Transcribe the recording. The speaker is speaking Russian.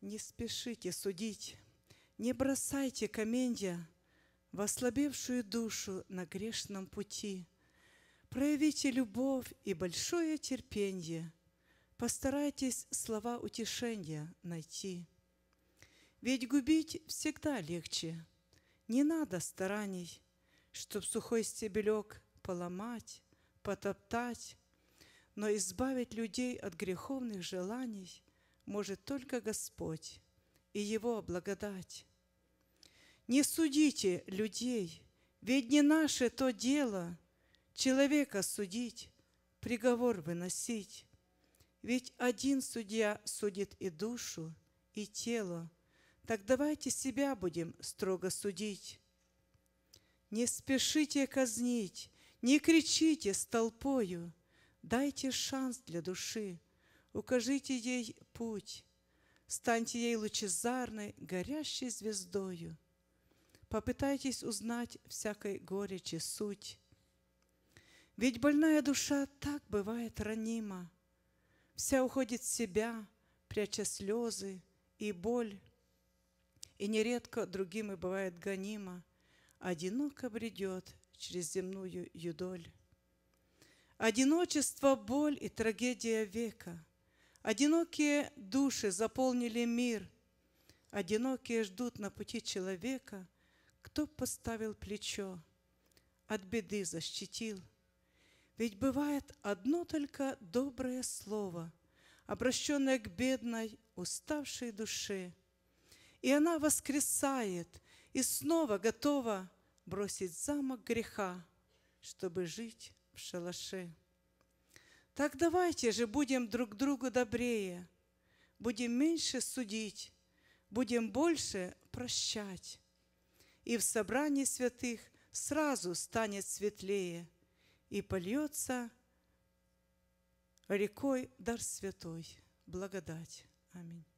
Не спешите судить, не бросайте каменья в ослабевшую душу на грешном пути. Проявите любовь и большое терпение. постарайтесь слова утешения найти. Ведь губить всегда легче, не надо стараний, чтоб сухой стебелек поломать, потоптать, но избавить людей от греховных желаний – может только Господь и Его благодать. Не судите людей, ведь не наше то дело человека судить, приговор выносить. Ведь один судья судит и душу, и тело. Так давайте себя будем строго судить. Не спешите казнить, не кричите с толпою, дайте шанс для души укажите ей путь, станьте ей лучезарной, горящей звездою. Попытайтесь узнать всякой горечи суть. Ведь больная душа так бывает ранима, вся уходит в себя, пряча слезы и боль, и нередко другим и бывает гонима, одиноко бредет через земную юдоль. Одиночество, боль и трагедия века. Одинокие души заполнили мир. Одинокие ждут на пути человека, кто поставил плечо, от беды защитил. Ведь бывает одно только доброе слово, обращенное к бедной, уставшей душе. И она воскресает и снова готова бросить замок греха, чтобы жить в шалаше. Так давайте же будем друг другу добрее, будем меньше судить, будем больше прощать. И в собрании святых сразу станет светлее, и польется рекой дар святой, благодать. Аминь.